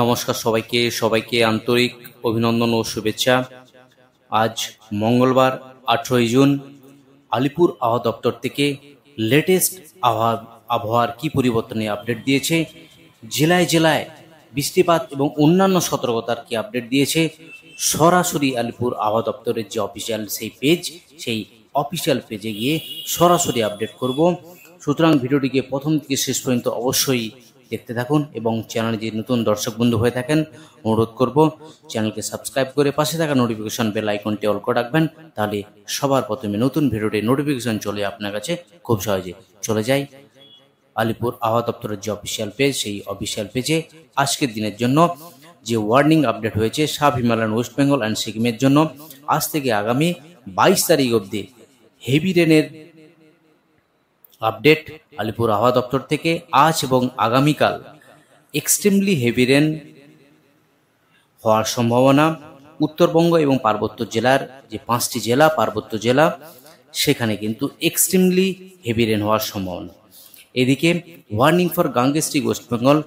নমস্কার সবাইকে সবাইকে আন্তরিক অভিনন্দন ও শুভেচ্ছা আজ মঙ্গলবার আঠেরোই জুন আলিপুর আবহাওয়া দপ্তর থেকে লেটেস্ট আবহাওয়া আবহাওয়ার কী পরিবর্তনে আপডেট দিয়েছে জেলায় জেলায় বৃষ্টিপাত এবং অন্যান্য সতর্কতার কি আপডেট দিয়েছে সরাসরি আলিপুর আবহাওয়া দপ্তরের যে অফিসিয়াল সেই পেজ সেই অফিসিয়াল পেজে গিয়ে সরাসরি আপডেট করব সুতরাং ভিডিওটিকে প্রথম থেকে শেষ পর্যন্ত অবশ্যই দেখতে থাকুন এবং চ্যানেলে যদি নতুন দর্শক বন্ধু হয়ে থাকেন অনুরোধ করব চ্যানেলকে সাবস্ক্রাইব করে পাশে থাকা নোটিফিকেশন বেল আইকনটি অল্প রাখবেন তাহলে সবার প্রথমে নতুন ভিডিওটি নোটিফিকেশন চলে আপনার কাছে খুব সহজে চলে যায় আলিপুর আবহাওয়া দপ্তরের যে অফিসিয়াল পেজ সেই অফিসিয়াল পেজে আজকের দিনের জন্য যে ওয়ার্নিং আপডেট হয়েছে sub Himalayan West Bengal and সিকিমের জন্য আজ থেকে আগামী বাইশ তারিখ অবধি হেভি রেনের আপডেট আলিপুর আবহাওয়া দপ্তর থেকে আজ এবং আগামীকাল এক্সট্রিমলি হেভি রেন হওয়ার সম্ভাবনা উত্তরবঙ্গ এবং পার্বত্য জেলার যে পাঁচটি জেলা পার্বত্য জেলা সেখানে কিন্তু এক্সট্রিমলি হেভি রেন হওয়ার সম্ভাবনা এদিকে ওয়ার্নিং ফর গাঙ্গেস্ট্রি ওয়েস্টবেঙ্গল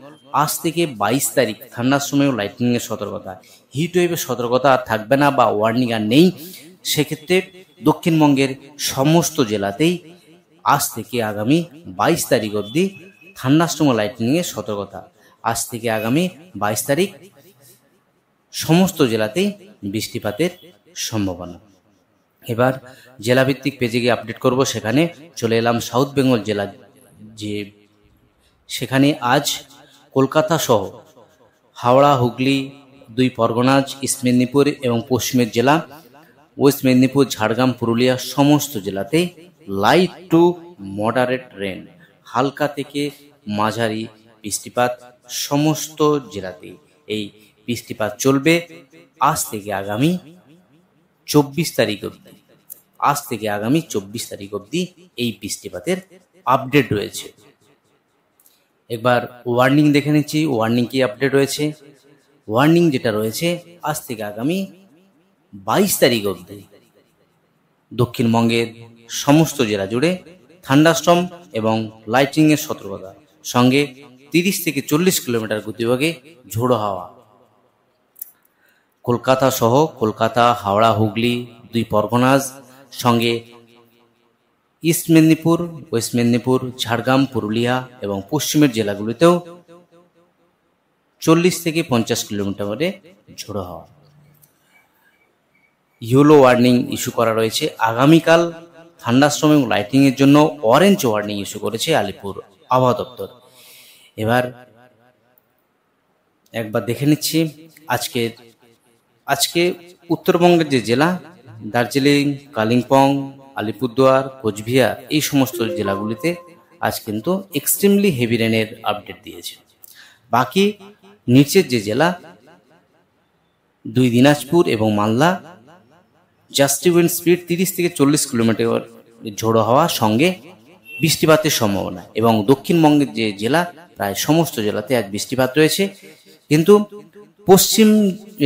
আজ থেকে বাইশ তারিখ ঠান্ডার সময়ও লাইটনিংয়ের সতর্কতা হিট ওয়েভের সতর্কতা আর থাকবে না বা ওয়ার্নিং আর নেই সেক্ষেত্রে দক্ষিণবঙ্গের সমস্ত জেলাতেই আজ থেকে আগামী বাইশ তারিখ অবধি থান্ডাস্টম এর সতর্কতা আজ থেকে আগামী বাইশ তারিখ সমস্ত জেলাতেই বৃষ্টিপাতের সম্ভাবনা এবার জেলাভিত্তিক পেজে গিয়ে আপডেট করব সেখানে চলে এলাম সাউথ বেঙ্গল জেলা যে সেখানে আজ কলকাতা সহ হাওড়া হুগলি দুই পরগনাজ ইস্ট মেদিনীপুর এবং পশ্চিমের জেলা ওয়েস্ট মেদিনীপুর ঝাড়গ্রাম পুরুলিয়া সমস্ত জেলাতেই লাইট টু মডারেট রেন হালকা থেকে মাঝারি বৃষ্টিপাত সমস্ত জেলাতে এই বৃষ্টিপাত চলবে আজ থেকে আগামী চব্বিশ তারিখ অবধি আজ থেকে আগামী চব্বিশ তারিখ অবধি এই বৃষ্টিপাতের আপডেট রয়েছে একবার ওয়ার্নিং দেখে নিচ্ছি ওয়ার্নিং কি আপডেট রয়েছে ওয়ার্নিং যেটা রয়েছে আজ থেকে আগামী বাইশ তারিখ অবধি দক্ষিণবঙ্গের সমস্ত জেলা জুড়ে থান্ডাস্টম এবং লাইটিংয়ের সতর্কতা সঙ্গে তিরিশ থেকে চল্লিশ কিলোমিটার গতিবেগে ঝোড়ো হাওয়া কলকাতা সহ কলকাতা হাওড়া হুগলি দুই পরগনাজ সঙ্গে ইস্ট মেদিনীপুর ওয়েস্ট মেদিনীপুর ঝাড়গ্রাম পুরুলিয়া এবং পশ্চিমের জেলাগুলিতেও চল্লিশ থেকে পঞ্চাশ কিলোমিটারে ঝোড়ো হাওয়া ইউলো ওয়ার্নিং ইস্যু করা রয়েছে আগামীকাল থান্ডাস্ট্রম এবং লাইটিংয়ের জন্য অরেঞ্জ ওয়ার্নিং ইস্যু করেছে আলিপুর আবহাওয়া দপ্তর এবার একবার দেখে নিচ্ছি আজকে আজকে উত্তরবঙ্গের যে জেলা দার্জিলিং কালিম্পং আলিপুরদুয়ার কোচবিহার এই সমস্ত জেলাগুলিতে আজ কিন্তু এক্সট্রিমলি হেভি রেনের আপডেট দিয়েছে বাকি নিচের যে জেলা দুই দিনাজপুর এবং মালদা জাস্ট উইন্ড স্পিড তিরিশ থেকে চল্লিশ কিলোমিটার ঝোড়ো হওয়া সঙ্গে বৃষ্টিপাতের সম্ভাবনা এবং দক্ষিণবঙ্গের যে জেলা প্রায় সমস্ত জেলাতে আজ বৃষ্টিপাত রয়েছে কিন্তু পশ্চিম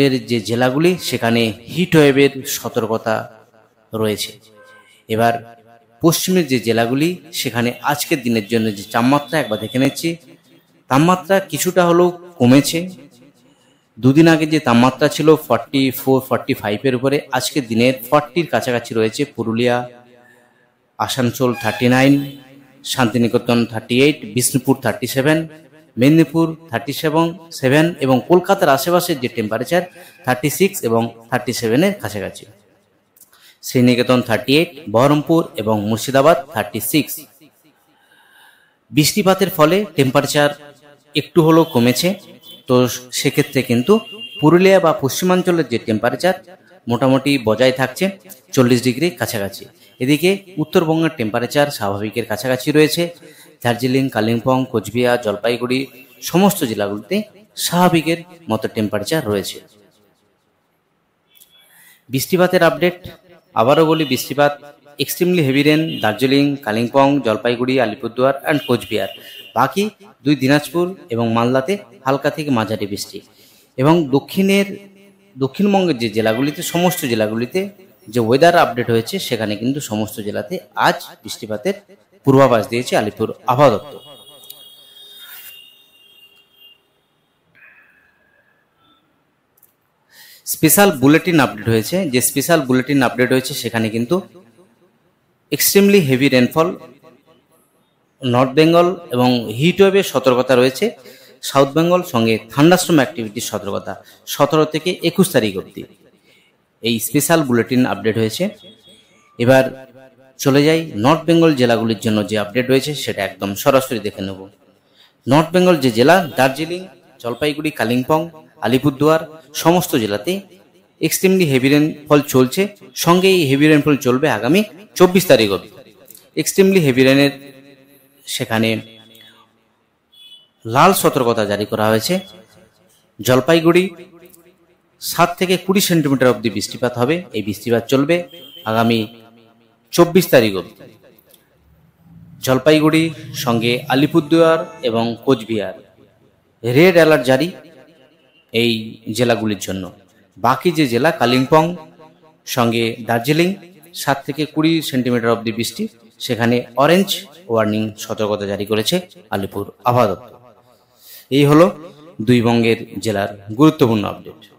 এর যে জেলাগুলি সেখানে হিট ওয়েভের সতর্কতা রয়েছে এবার পশ্চিমের যে জেলাগুলি সেখানে আজকের দিনের জন্য যে তাপমাত্রা একবার দেখে নিচ্ছি তাপমাত্রা কিছুটা হলেও কমেছে দুদিন আগে যে তাপমাত্রা ছিল ফর্টি ফোর ফর্টি ফাইভের উপরে আজকে দিনের ফর্টির কাছাকাছি রয়েছে Purulia Asansol thirty nine Santiniketan thirty eight Bishnupur thirty seven Medinipur thirty seven seven এবং কলকাতার আশেপাশের যে টেম্পারেচার থার্টি সিক্স এবং থার্টি সেভেনের কাছাকাছি শ্রীনিকেতন থার্টি এইট বহরমপুর এবং মুর্শিদাবাদ থার্টি সিক্স বৃষ্টিপাতের ফলে টেম্পারেচার একটু হলেও কমেছে তো সেক্ষেত্রে কিন্তু পুরুলিয়া বা পশ্চিমাঞ্চলের যে টেম্পারেচার মোটামুটি বজায় থাকছে চল্লিশ ডিগ্রি কাছাকাছি এদিকে উত্তরবঙ্গের টেম্পারেচার স্বাভাবিকের কাছাকাছি রয়েছে দার্জিলিং কালিম্পং কোচবিহার জলপাইগুড়ি সমস্ত জেলাগুলিতে স্বাভাবিকের মতো টেম্পারেচার রয়েছে বৃষ্টিপাতের আপডেট আবারও বলি বৃষ্টিপাত extremely heavy rain Darjeeling Kalimpong Jalpaiguri Alipurduar and Cooch Behar বাকি দুই দিনাজপুর এবং মালদাতে হালকা থেকে মাঝারি বৃষ্টি এবং দক্ষিণের দক্ষিণবঙ্গের যে জেলাগুলিতে সমস্ত জেলাগুলিতে যে ওয়েদার আপডেট হয়েছে সেখানে কিন্তু সমস্ত জেলাতে আজ বৃষ্টিপাতের পূর্বাভাস দিয়েছে আলিপুর আবহাওয়া দপ্তর স্পেশাল বুলেটিন আপডেট হয়েছে যে স্পেশাল বুলেটিন আপডেট হয়েছে সেখানে কিন্তু extremely heavy rainfall North Bengal এবং হিটওয়েভের সতর্কতা রয়েছে সাউথ বেঙ্গল সঙ্গে থান্ডাস্ট্রম অ্যাক্টিভিটির সতর্কতা সতেরো থেকে একুশ তারিখ অবধি এই স্পেশাল বুলেটিন আপডেট হয়েছে এবার চলে যাই নর্থ বেঙ্গল জেলাগুলির জন্য যে আপডেট রয়েছে সেটা একদম সরাসরি দেখে নেব নর্থ বেঙ্গল যে জেলা দার্জিলিং জলপাইগুড়ি কালিম্পং আলিপুরদুয়ার সমস্ত জেলাতেই এক্সট্রিমলি হেভি রেনফল চলছে সঙ্গে এই হেভি রেনফল চলবে আগামী চব্বিশ তারিখ অবধি এক্সট্রিমলি হেভি রেনের সেখানে লাল সতর্কতা জারি করা হয়েছে জলপাইগুড়ি সাত থেকে কুড়ি সেন্টিমিটার অব্দি বৃষ্টিপাত হবে এই বৃষ্টিপাত চলবে আগামী চব্বিশ তারিখ অব্দি জলপাইগুড়ি সঙ্গে আলিপুরদুয়ার এবং কোচবিহার রেড অ্যালার্ট জারি এই জেলাগুলির জন্য বাকি যে জেলা কালিম্পং সঙ্গে দার্জিলিং সাত থেকে কুড়ি সেন্টিমিটার অব্দি বৃষ্টি সেখানে অরেঞ্জ ওয়ার্নিং সতর্কতা জারি করেছে আলিপুর আবহাওয়া দপ্তর এই হলো দুই বঙ্গের জেলার গুরুত্বপূর্ণ আপডেট